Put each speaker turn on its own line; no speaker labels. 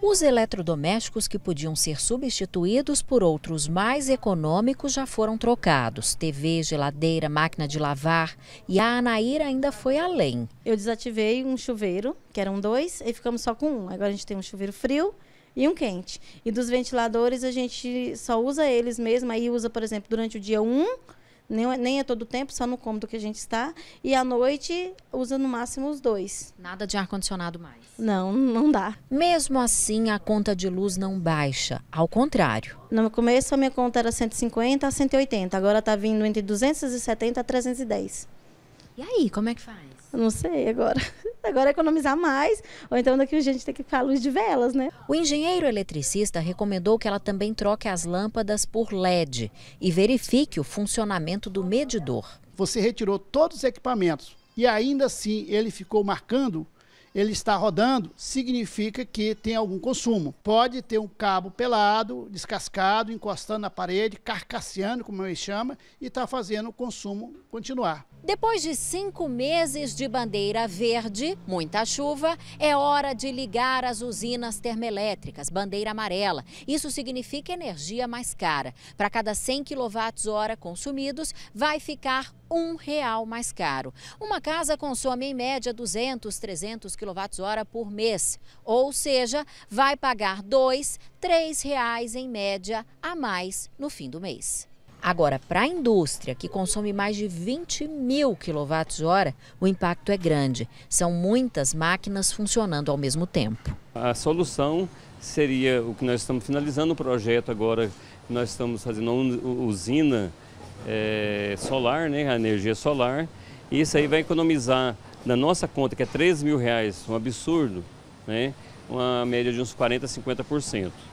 Os eletrodomésticos que podiam ser substituídos por outros mais econômicos já foram trocados: TV, geladeira, máquina de lavar. E a Anaíra ainda foi além. Eu desativei um chuveiro, que eram dois, e ficamos só com
um. Agora a gente tem um chuveiro frio e um quente. E dos ventiladores a gente só usa eles mesmo, aí usa, por exemplo, durante o dia um nem, nem é todo o tempo, só no cômodo que a gente está. E à noite usa no máximo os dois. Nada de ar-condicionado mais.
Não, não dá. Mesmo assim, a conta de luz não baixa. Ao contrário. No começo, a minha
conta era 150 a 180. Agora está vindo entre 270 a 310. E aí, como é que faz? Eu não sei agora. Agora é economizar mais, ou então daqui a gente tem que
ficar à luz de velas, né? O engenheiro eletricista recomendou que ela também troque as lâmpadas por
LED e verifique o funcionamento do medidor. Você retirou todos os equipamentos e ainda assim ele ficou marcando ele está rodando, significa que tem algum consumo. Pode ter um cabo pelado, descascado, encostando na parede, carcasseando, como ele chama, e está fazendo o consumo continuar. Depois de
cinco meses de bandeira verde, muita chuva, é hora de ligar as usinas termoelétricas, bandeira amarela. Isso significa energia mais cara. Para cada 100 kWh consumidos, vai ficar um real mais caro. Uma casa consome em média 200, 300 kWh por mês, ou seja, vai pagar dois, três reais em média a mais no fim do mês. Agora, para a indústria, que consome mais de 20 mil kWh, o impacto é grande. São muitas máquinas funcionando ao mesmo tempo.
A solução seria o que nós estamos finalizando o projeto agora, nós estamos fazendo uma usina é, solar, né, a energia solar. E isso aí vai economizar na nossa conta, que é 13 mil reais, um absurdo, né, uma média de uns 40%, a 50%.